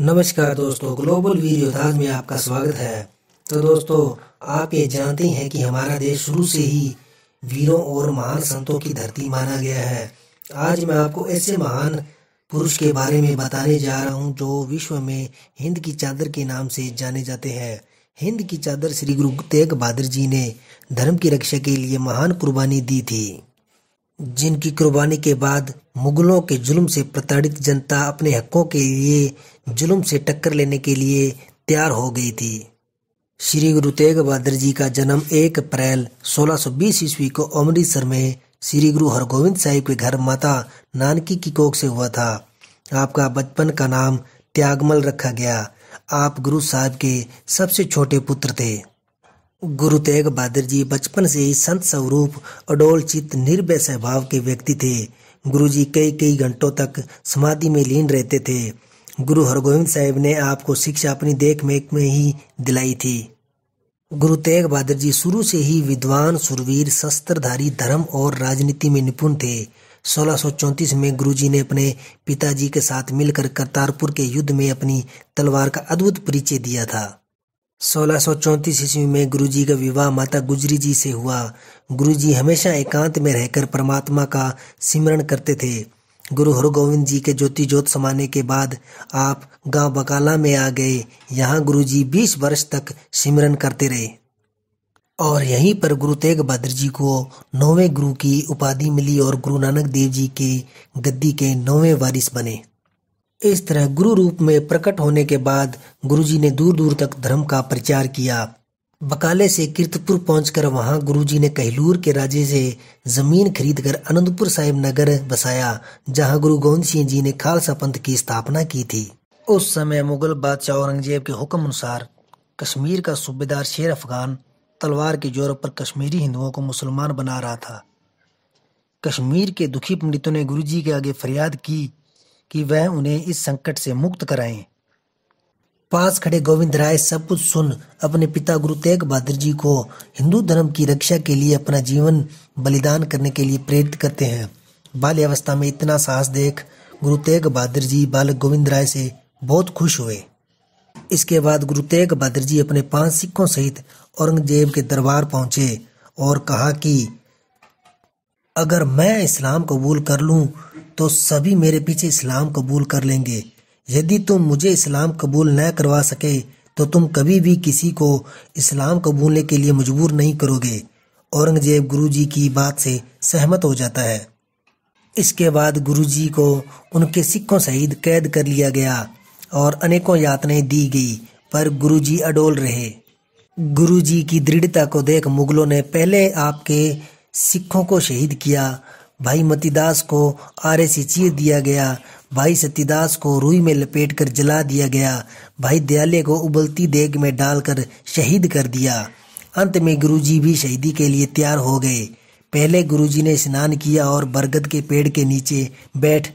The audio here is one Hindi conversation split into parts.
नमस्कार दोस्तों ग्लोबल धाज में आपका स्वागत है तो दोस्तों आप ये जानते हैं कि हमारा देश शुरू से ही वीरों और महान संतों की धरती माना गया है आज मैं आपको ऐसे महान पुरुष के बारे में बताने जा रहा हूँ जो विश्व में हिंद की चादर के नाम से जाने जाते हैं हिंद की चादर श्री गुरु तेग बहादुर जी ने धर्म की रक्षा के लिए महान कुर्बानी दी थी जिनकी कुर्बानी के बाद मुगलों के जुल्म से प्रताड़ित जनता अपने हकों के लिए जुल्म से टक्कर लेने के लिए तैयार हो गई थी श्री गुरु तेग बहादुर जी का जन्म 1 अप्रैल 1620 ईस्वी को अमृतसर में श्री गुरु हरगोविंद साहिब के घर माता नानकी की कोख से हुआ था आपका बचपन का नाम त्यागमल रखा गया आप गुरु साहब के सबसे छोटे पुत्र थे गुरु तेग बहादुर जी बचपन से ही संत स्वरूप अडोल चित्त निर्भय स्वभाव के व्यक्ति थे गुरु जी कई कई घंटों तक समाधि में लीन रहते थे गुरु हरगोविंद साहिब ने आपको शिक्षा अपनी देख में, में ही दिलाई थी गुरु तेग बहादुर जी शुरू से ही विद्वान सुरवीर शस्त्रधारी धर्म और राजनीति में निपुण थे 1634 में गुरुजी ने अपने पिताजी के साथ मिलकर करतारपुर के युद्ध में अपनी तलवार का अद्भुत परिचय दिया था सोलह ईस्वी में गुरुजी का विवाह माता गुजरी जी से हुआ गुरुजी हमेशा एकांत में रहकर परमात्मा का सिमरण करते थे गुरु हरगोविंद जी के ज्योति ज्योत समाने के बाद आप गांव बकाला में आ गए यहाँ गुरुजी 20 वर्ष तक सिमरन करते रहे और यहीं पर गुरु तेग बहादुर जी को नौवें गुरु की उपाधि मिली और गुरु नानक देव जी के गद्दी के नौवें वारिस बने इस तरह गुरु रूप में प्रकट होने के बाद गुरुजी ने दूर दूर तक धर्म का प्रचार किया बकाले से कीर्तपुर पहुंचकर वहां गुरुजी ने कहलूर के राजे से जमीन खरीदकर अनंतपुर साहिब नगर बसाया जहां गुरु गोविंद सिंह जी ने खालसा पंथ की स्थापना की थी उस समय मुगल बादशाह औरंगजेब के हुक्म अनुसार कश्मीर का सूबेदार शेर अफगान तलवार के जोर पर कश्मीरी हिंदुओं को मुसलमान बना रहा था कश्मीर के दुखी पंडितों ने गुरुजी के आगे फरियाद की कि वह उन्हें इस संकट से मुक्त कराए पास खड़े गोविंद राय सब कुछ सुन अपने पिता गुरु तेग बहादुर जी को हिंदू धर्म की रक्षा के लिए अपना जीवन बलिदान करने के लिए प्रेरित करते हैं बाल्यावस्था में इतना साहस देख गुरु तेग बहादुर जी बालक गोविंद राय से बहुत खुश हुए इसके बाद गुरु तेग बहादुर जी अपने पांच सिखों सहित औरंगजेब के दरबार पहुंचे और कहा कि अगर मैं इस्लाम कबूल कर लूं तो सभी मेरे पीछे इस्लाम कबूल कर लेंगे यदि तुम मुझे इस्लाम कबूल न करवा सके तो तुम कभी भी किसी को इस्लाम कबूलने के लिए मजबूर नहीं करोगे औरंगजेब गुरुजी की बात से सहमत हो जाता है इसके बाद गुरुजी को उनके सिखों सहित कैद कर लिया गया और अनेकों यातनाएं दी गई पर गुरुजी अडोल रहे गुरुजी की दृढ़ता को देख मुगलों ने पहले आपके सिखों को शहीद किया भाई मतीदास को आरे से चीर दिया गया भाई सतीदास को रूई में लपेट कर जला दिया गया भाई दयाले को उबलती देग में डालकर शहीद कर दिया अंत में गुरुजी भी शहीदी के लिए तैयार हो गए पहले गुरुजी ने स्नान किया और बरगद के पेड़ के नीचे बैठ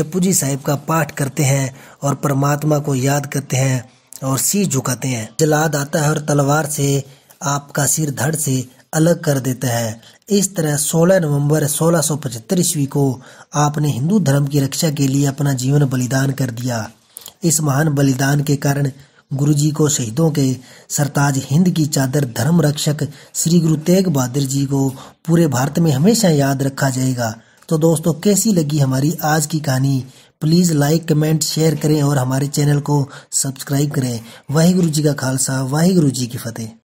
जी साहिब का पाठ करते हैं और परमात्मा को याद करते हैं और सिर झुकाते हैं जलाद आता है और तलवार से आपका सिर धड़ से अलग कर देता है इस तरह 16 नवंबर सोलह ईस्वी को आपने हिंदू धर्म की रक्षा के लिए अपना जीवन बलिदान कर दिया इस महान बलिदान के कारण गुरुजी को शहीदों के सरताज हिंद की चादर धर्म रक्षक श्री गुरु तेग बहादुर जी को पूरे भारत में हमेशा याद रखा जाएगा तो दोस्तों कैसी लगी हमारी आज की कहानी प्लीज़ लाइक कमेंट शेयर करें और हमारे चैनल को सब्सक्राइब करें वाहिगुरु जी का खालसा वाहिगुरु जी की फतेह